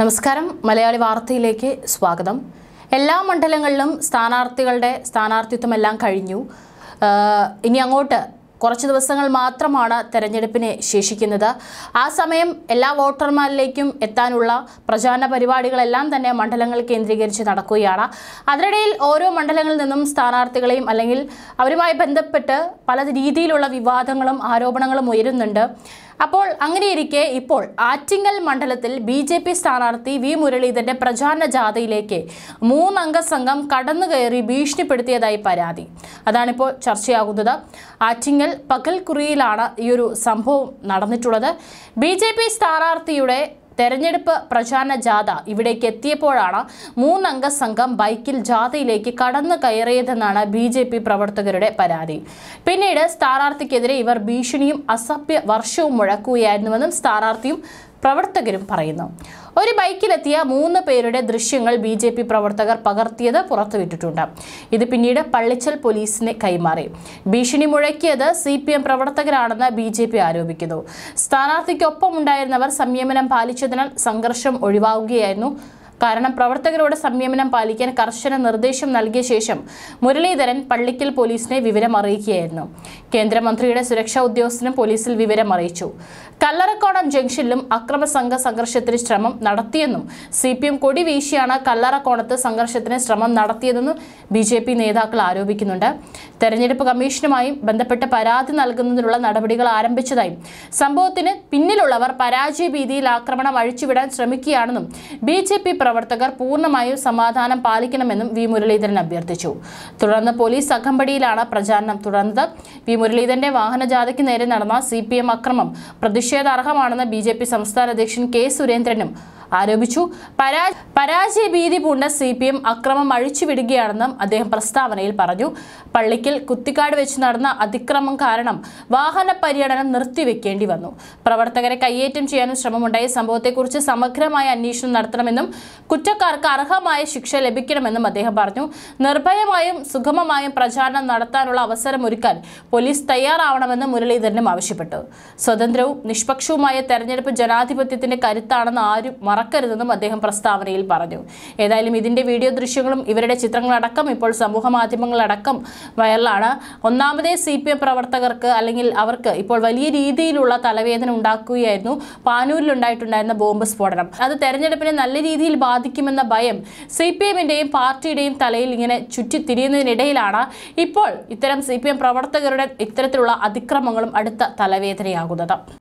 നമസ്കാരം മലയാളി വാർത്തയിലേക്ക് സ്വാഗതം എല്ലാ മണ്ഡലങ്ങളിലും സ്ഥാനാർത്ഥികളുടെ സ്ഥാനാർത്ഥിത്വം എല്ലാം കഴിഞ്ഞു ഇനി അങ്ങോട്ട് കുറച്ച് ദിവസങ്ങൾ മാത്രമാണ് തെരഞ്ഞെടുപ്പിനെ ശേഷിക്കുന്നത് ആ സമയം എല്ലാ വോട്ടർമാരിലേക്കും എത്താനുള്ള പ്രചാരണ പരിപാടികളെല്ലാം തന്നെ മണ്ഡലങ്ങൾ കേന്ദ്രീകരിച്ച് നടക്കുകയാണ് അതിനിടയിൽ ഓരോ മണ്ഡലങ്ങളിൽ നിന്നും സ്ഥാനാർത്ഥികളെയും അല്ലെങ്കിൽ അവരുമായി ബന്ധപ്പെട്ട് പല രീതിയിലുള്ള വിവാദങ്ങളും ആരോപണങ്ങളും ഉയരുന്നുണ്ട് അപ്പോൾ അങ്ങനെയിരിക്കെ ഇപ്പോൾ ആറ്റിങ്ങൽ മണ്ഡലത്തിൽ ബി ജെ പി സ്ഥാനാർത്ഥി വി മുരളീധരന്റെ പ്രചാരണ ജാഥയിലേക്ക് മൂന്നംഗ സംഘം കടന്നു കയറി ഭീഷണിപ്പെടുത്തിയതായി പരാതി അതാണിപ്പോൾ ചർച്ചയാകുന്നത് ആറ്റിങ്ങൽ പകൽക്കുറിയിലാണ് ഈ ഒരു സംഭവം നടന്നിട്ടുള്ളത് ബി സ്ഥാനാർത്ഥിയുടെ തെരഞ്ഞെടുപ്പ് പ്രചാരണ ജാഥ ഇവിടേക്ക് എത്തിയപ്പോഴാണ് മൂന്നംഗ സംഘം ബൈക്കിൽ ജാഥയിലേക്ക് കടന്നു കയറിയതെന്നാണ് ബി ജെ പി പ്രവർത്തകരുടെ പരാതി പിന്നീട് സ്ഥാനാർത്ഥിക്കെതിരെ ഇവർ ഭീഷണിയും അസഭ്യ വർഷവും മുഴക്കുകയായിരുന്നുവെന്നും സ്ഥാനാർത്ഥിയും പ്രവർത്തകരും പറയുന്നു ഒരു ബൈക്കിലെത്തിയ മൂന്ന് പേരുടെ ദൃശ്യങ്ങൾ ബി ജെ പി പ്രവർത്തകർ പകർത്തിയത് പുറത്തുവിട്ടിട്ടുണ്ട് ഇത് പിന്നീട് പള്ളിച്ചൽ പോലീസിന് കൈമാറി ഭീഷണി മുഴക്കിയത് സി പി എം പ്രവർത്തകരാണെന്ന് ബി ജെ പി ആരോപിക്കുന്നു സ്ഥാനാർത്ഥിക്കൊപ്പം ഉണ്ടായിരുന്നവർ സംയമനം പാലിച്ചതിനാൽ സംഘർഷം ഒഴിവാകുകയായിരുന്നു കാരണം പ്രവർത്തകരോട് സംയമനം പാലിക്കാൻ കർശന നിർദ്ദേശം നൽകിയ ശേഷം മുരളീധരൻ പള്ളിക്കൽ പോലീസിനെ വിവരം അറിയിക്കുകയായിരുന്നു കേന്ദ്രമന്ത്രിയുടെ സുരക്ഷാ ഉദ്യോഗസ്ഥനും പോലീസിൽ വിവരം അറിയിച്ചു കല്ലറക്കോണം ജംഗ്ഷനിലും അക്രമസംഘ സംഘർഷത്തിന് ശ്രമം നടത്തിയെന്നും സി പി എം കൊടി വീശിയാണ് കല്ലറക്കോണത്ത് സംഘർഷത്തിന് ശ്രമം നടത്തിയതെന്നും ബി ജെ പി നേതാക്കൾ ആരോപിക്കുന്നുണ്ട് തെരഞ്ഞെടുപ്പ് കമ്മീഷനുമായും ബന്ധപ്പെട്ട് പരാതി നൽകുന്നതിനുള്ള നടപടികൾ ആരംഭിച്ചതായും സംഭവത്തിന് പിന്നിലുള്ളവർ പരാജയ ഭീതിയിൽ ആക്രമണം അഴിച്ചുവിടാൻ ശ്രമിക്കുകയാണെന്നും ബി ജെ പി പ്രവർത്തകർ പൂർണ്ണമായും സമാധാനം പാലിക്കണമെന്നും വി മുരളീധരൻ അഭ്യർത്ഥിച്ചു തുടർന്ന് പോലീസ് സംഘംപടിയിലാണ് പ്രചാരണം തുടർന്നത് വി മുരളീധരന്റെ വാഹനജാഥയ്ക്ക് നേരെ നടന്ന സി അക്രമം പ്രതിഷേധാർഹമാണെന്ന് ബി സംസ്ഥാന അധ്യക്ഷൻ കെ സുരേന്ദ്രനും ആരോപിച്ചു പരാജയ ഭീതി പൂണ്ട സി പി എം അക്രമം അഴിച്ചുവിടുകയാണെന്നും അദ്ദേഹം പ്രസ്താവനയിൽ പറഞ്ഞു പള്ളിക്കൽ കുത്തിക്കാട് വെച്ച് നടന്ന അതിക്രമം കാരണം വാഹന പര്യടനം നിർത്തിവെക്കേണ്ടി വന്നു പ്രവർത്തകരെ കയ്യേറ്റം ചെയ്യാനും ശ്രമമുണ്ടായ സംഭവത്തെക്കുറിച്ച് സമഗ്രമായ അന്വേഷണം നടത്തണമെന്നും കുറ്റക്കാർക്ക് അർഹമായ ശിക്ഷ ലഭിക്കണമെന്നും അദ്ദേഹം പറഞ്ഞു നിർഭയമായും സുഗമമായും പ്രചാരണം നടത്താനുള്ള അവസരമൊരുക്കാൻ പോലീസ് തയ്യാറാവണമെന്നും മുരളീധരനും ആവശ്യപ്പെട്ടു സ്വതന്ത്രവും നിഷ്പക്ഷവുമായ തെരഞ്ഞെടുപ്പ് ജനാധിപത്യത്തിന്റെ കരുത്താണെന്ന് ആരും മറ മറക്കരുതെന്നും അദ്ദേഹം പ്രസ്താവനയിൽ പറഞ്ഞു ഏതായാലും ഇതിന്റെ വീഡിയോ ദൃശ്യങ്ങളും ഇവരുടെ ചിത്രങ്ങളടക്കം ഇപ്പോൾ സമൂഹ മാധ്യമങ്ങളടക്കം വൈറലാണ് ഒന്നാമതേ സി പി എം പ്രവർത്തകർക്ക് അല്ലെങ്കിൽ അവർക്ക് ഇപ്പോൾ വലിയ രീതിയിലുള്ള തലവേദന ഉണ്ടാക്കുകയായിരുന്നു പാനൂരിലുണ്ടായിട്ടുണ്ടായിരുന്ന ബോംബ് സ്ഫോടനം അത് തെരഞ്ഞെടുപ്പിനെ നല്ല രീതിയിൽ ബാധിക്കുമെന്ന ഭയം സി പി എമ്മിൻ്റെയും പാർട്ടിയുടെയും തലയിൽ ഇങ്ങനെ ചുറ്റിത്തിരിയുന്നതിനിടയിലാണ് ഇപ്പോൾ ഇത്തരം സി പി എം പ്രവർത്തകരുടെ ഇത്തരത്തിലുള്ള അതിക്രമങ്ങളും അടുത്ത തലവേദനയാകുന്നത്